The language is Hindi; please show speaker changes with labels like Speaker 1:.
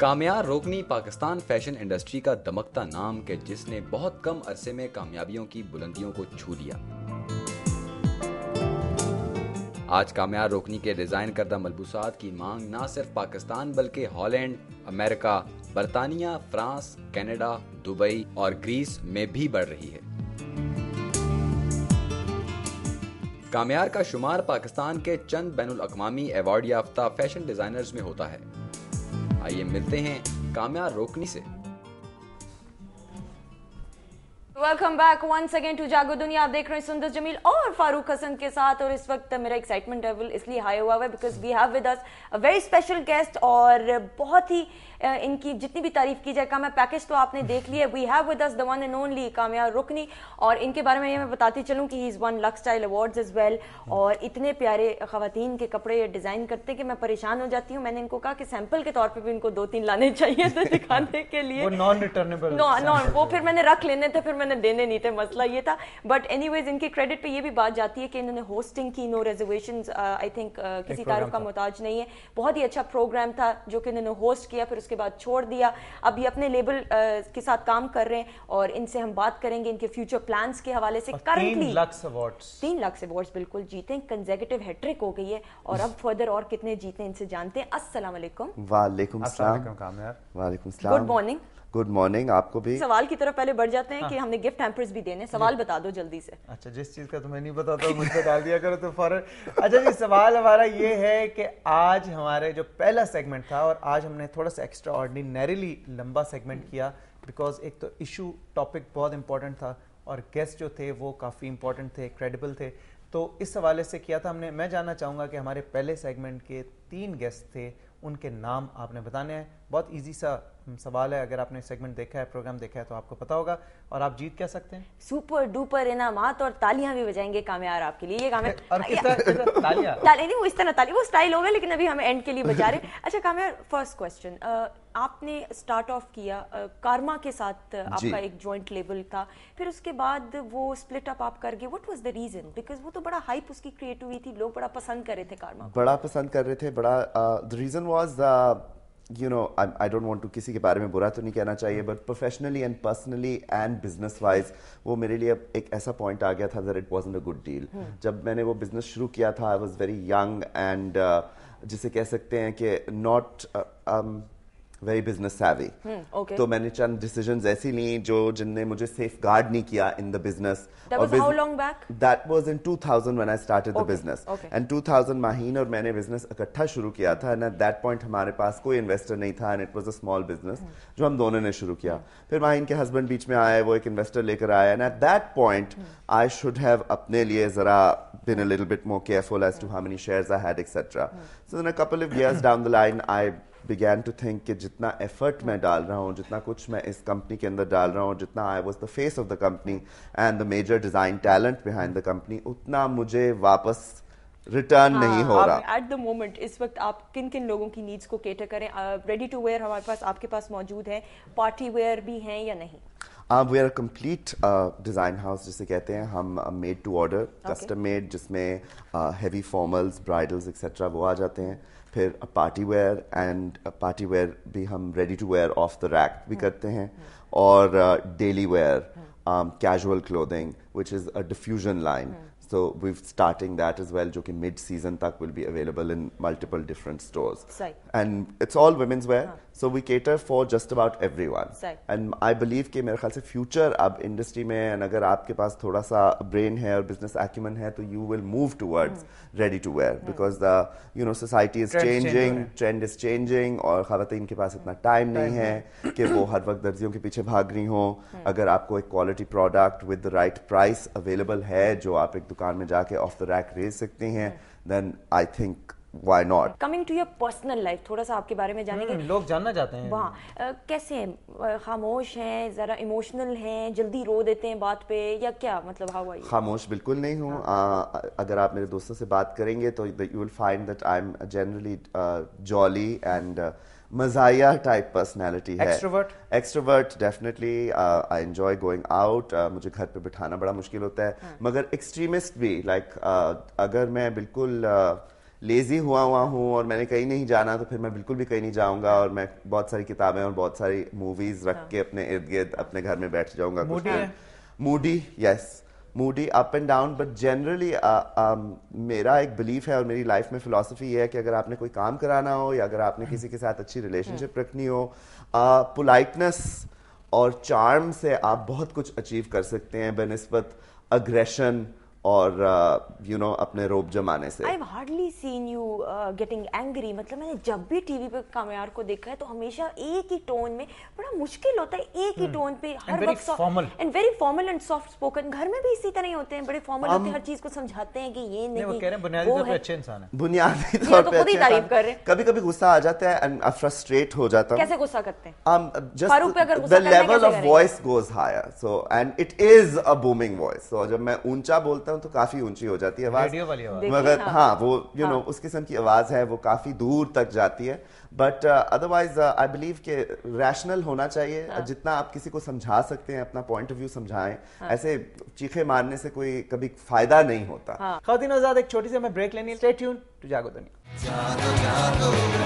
Speaker 1: कामयाब रोकनी पाकिस्तान फैशन इंडस्ट्री का दमकता नाम के जिसने बहुत कम अरसे में कामयाबियों की बुलंदियों को छू लिया आज कामयाब रोकनी के डिजाइन करदा मलबूसात की मांग न सिर्फ पाकिस्तान बल्कि हॉलैंड अमेरिका बरतानिया फ्रांस कनाडा दुबई और ग्रीस में भी बढ़ रही है कामयार का शुमार पाकिस्तान के चंद बैन अवी एवॉर्ड याफ्ता फैशन डिजाइनर्स में होता है आइए मिलते हैं कामयार रोकनी से
Speaker 2: welcome back once again to Jago Duniya आप देख रहे हैं सुंदर जमील और फारूक हसन के साथ और इस वक्त मेरा एक्साइटमेंट लेवल इसलिए हाई हुआ है because we have with us a very special guest और बहुत ही इनकी जितनी भी तारीफ की जाए है पैकेज तो आपने देख लिया we have with us the one and only Kamiar Rokni और इनके बारे में ये मैं बताती चलूँ कि he is won Lux style award as well और इतने प्यारे खातन के कपड़े डिज़ाइन करते कि मैं परेशान हो जाती हूँ मैंने इनको कहा कि सैम्पल के तौर पर भी इनको दो तीन लाने चाहिए थे दिखाने के लिए
Speaker 1: नॉन रिटर्नेबल नॉन वो फिर
Speaker 2: मैंने रख लेने थे फिर मैंने इन्होंने देने नहीं थे मसला ये था बट एनी वेज इनके क्रेडिट पे ये भी बात जाती है कि इन्होंने होस्टिंग की नो रेजर्वेशन आई थिंक किसी तारीफ का मोहताज नहीं है बहुत ही अच्छा प्रोग्राम था जो कि इन्होंने होस्ट किया फिर उसके बाद छोड़ दिया अब ये अपने लेबल uh, के साथ काम कर रहे हैं और इनसे हम बात करेंगे इनके फ्यूचर प्लान के हवाले से करंटली तीन लाख से अवार्ड बिल्कुल जीते कंजेगेटिव हैट्रिक हो गई है और अब फर्दर और कितने जीते इनसे जानते हैं असल वाले
Speaker 1: वालेकुम गुड मॉर्निंग गुड मॉर्निंग आपको भी सवाल
Speaker 2: की तरफ पहले बढ़ जाते हैं हाँ। कि हमने गिफ्ट हैम्पर्स भी देने सवाल बता दो जल्दी से अच्छा
Speaker 1: जिस चीज़ का तुम्हें तो नहीं पता तो मुझे डाल दिया करो तो फौरन अच्छा जी सवाल हमारा ये है कि आज हमारे जो पहला सेगमेंट था और आज हमने थोड़ा सा एक्स्ट्रा ऑर्डिनरीली लंबा सेगमेंट किया बिकॉज एक तो इशू टॉपिक बहुत इंपॉर्टेंट था और गेस्ट जो थे वो काफ़ी इंपॉर्टेंट थे क्रेडिबल थे तो इस हवाले से किया था हमने मैं जानना चाहूँगा कि हमारे पहले सेगमेंट के तीन गेस्ट थे उनके नाम आपने बताने हैं बहुत इजी सा हम्म, सवाल है अगर आपने सेगमेंट देखा है प्रोग्राम देखा है तो आपको पता होगा और आप जीत क्या सकते हैं
Speaker 2: सुपर डुपर इनाम और तालियां भी बजाएंगे कामयार आपके लिए ये कामयार और किस तरह तालियां तालियां नहीं वो इस तरह ताली वो स्टाइल होगा लेकिन अभी हम एंड के लिए बजा रहे अच्छा कामयार फर्स्ट क्वेश्चन आपने स्टार्ट ऑफ किया कार्मा के साथ आपका एक जॉइंट लेबल था फिर उसके बाद वो स्प्लिट अप आप कर गए what was the reason because वो तो बड़ा हाइप उसकी क्रिएट हुई थी लोग बड़ा पसंद कर रहे थे कार्मा
Speaker 1: बड़ा पसंद कर रहे थे बड़ा the reason was you know I don't want to किसी के बारे में बुरा तो नहीं कहना चाहिए but professionally and personally and business wise वो मेरे लिए एक ऐसा पॉइंट आ गया था that it was a good deal जब मैंने वो बिजनेस शुरू किया था I was very young and जिसे कह सकते हैं कि नॉट वेरी बिजनेस सैवी तो मैंने चंद डिसीजन ऐसी ली जो जिनने मुझे सेफ गार्ड नहीं किया in the business that was in two thousand one I start the business and two thousand माहीन और मैंने बिजनेस इकट्ठा शुरू किया था एंड एट दैट पॉइंट हमारे पास कोई इन्वेस्टर नहीं था and it was a small business जो हम दोनों ने शुरू किया hmm. फिर माहीन के हस्बैंड बीच में आए वो एक इन्वेस्टर लेकर आया and at that point I should have अपने लिए जरा been a little bit more careful as to how many share I had etcetera so then couple of years down the line I began to think कि जितना एफर्ट मैं डाल रहा हूँ जितना कुछ मैं इस कंपनी के अंदर डाल रहा हूँ जितना I was the face of the company and the major design talent behind the company उतना मुझे वापस रिटर्न हाँ, नहीं हो रहा
Speaker 2: एट द मोमेंट इस वक्त आप किन किन लोगों की नीड्स को केटर करें रेडी टू वेयर हमारे पास आपके पास मौजूद है पार्टी वेयर भी है या नहीं
Speaker 1: we are complete design house जिसे कहते हैं हम made to order custom made जिसमें हैवी फॉर्मल्स ब्राइडल्स एक्सेट्रा वो आ जाते हैं फिर party wear and party wear भी हम ready to wear off the rack भी हम्म। करते हैं हम्म। और daily wear casual clothing which is a diffusion line So we're starting that as well, which mid-season tak will be available in multiple different stores. Sorry. And it's all women's wear. Huh. So we cater for just about everyone and I believe कि मेरे ख्याल से फ्यूचर अब इंडस्ट्री में एंड अगर आपके पास थोड़ा सा ब्रेन है और बिजनेस एक्यूमन है तो you will move towards ready to wear because the you know society is changing trend is changing और खातन के पास इतना टाइम नहीं है कि वो हर वक्त दर्जियों के पीछे भाग रही हों hmm. अगर आपको एक quality product with the right price available है जो आप एक दुकान में जाके ऑफ द रैक रेज सकते हैं then I think why not
Speaker 2: coming to your personal life थोड़ा सा आपके बारे में जानेंगे हम्म, लोग जानना चाहते हैं वहाँ uh, कैसे हैं खामोश हैं ज़रा इमोशनल हैं जल्दी रो देते हैं बात पे या क्या मतलब हाउ आई
Speaker 1: खामोश बिल्कुल नहीं हूँ हाँ। अगर आप मेरे दोस्तों से बात करेंगे तो you will find that I am generally jolly and मजाया टाइप पर्सनैलिटी है extrovert extrovert definitely I enjoy going out मुझे घर पे बिठाना बड़ा मुश्किल होता है हाँ. मगर एक्सट्रीमिस्ट भी लाइक like, uh, अगर मैं बिल्कुल uh, लेज़ी हुआ हुआ हूँ और मैंने कहीं नहीं जाना तो फिर मैं बिल्कुल भी कहीं नहीं जाऊँगा और मैं बहुत सारी किताबें और बहुत सारी मूवीज़ रख के हाँ। अपने इर्द गिर्द अपने घर में बैठ जाऊँगा moody yes moody up and down but generally मेरा एक बिलीफ है और मेरी लाइफ में फ़िलासफ़ी ये है कि अगर आपने कोई काम कराना हो या अगर आपने किसी के साथ अच्छी रिलेशनशिप हाँ। रखनी हो पोलाइटनेस uh, और चार्म से आप बहुत कुछ अचीव कर सकते हैं बनस्बत अग्रेशन और you uh, know you know, अपने रोब जमाने से I
Speaker 2: hardly seen you getting angry मतलब मैंने जब भी टीवी पे कामयार को देखा है तो हमेशा एक ही टोन में बड़ा मुश्किल होता है एक ही टोन hmm. पे हर वक्त formal and very formal and soft spoken घर में भी इसी तरह ही होते हैं बड़े फॉर्मल um, होते हैं हर चीज को समझाते हैं कि ये नहीं वो कह रहे बुनियादी तौर पे अच्छे
Speaker 1: इंसान है बुनियादी तौर तो पे खुद तारीफ कर रहे हैं कभी-कभी गुस्सा आ जाता है एंड फ्रस्ट्रेट uh, हो जाता हूं कैसे गुस्सा करते हैं um, uh, फारूक पे अगर गुस्सा करते हैं the level of voice goes higher so and it is a booming voice so जब मैं ऊंचा बोलता करता हूँ तो काफी ऊंची हो जाती है आवाज मगर हाँ।, हाँ वो यू नो हाँ। उस किस्म की आवाज है वो काफी दूर तक जाती है बट अदरवाइज आई बिलीव के रैशनल होना चाहिए हाँ. जितना आप किसी को समझा सकते हैं अपना पॉइंट ऑफ व्यू समझाएं हाँ. ऐसे चीखे मारने से कोई कभी फायदा नहीं होता हाँ. खातिन आजाद एक छोटी सी हमें ब्रेक लेनी है स्टे ट्यून टू जागो दुनिया जागो जागो